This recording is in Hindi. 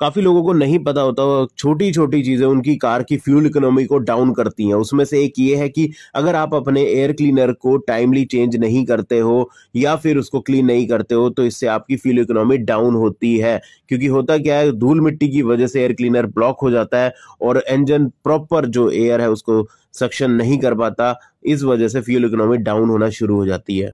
काफ़ी लोगों को नहीं पता होता छोटी छोटी चीज़ें उनकी कार की फ्यूल इकोनॉमी को डाउन करती हैं उसमें से एक ये है कि अगर आप अपने एयर क्लीनर को टाइमली चेंज नहीं करते हो या फिर उसको क्लीन नहीं करते हो तो इससे आपकी फ्यूल इकोनॉमी डाउन होती है क्योंकि होता क्या है धूल मिट्टी की वजह से एयर क्लीनर ब्लॉक हो जाता है और इंजन प्रॉपर जो एयर है उसको सक्शन नहीं कर पाता इस वजह से फ्यूल इकोनॉमी डाउन होना शुरू हो जाती है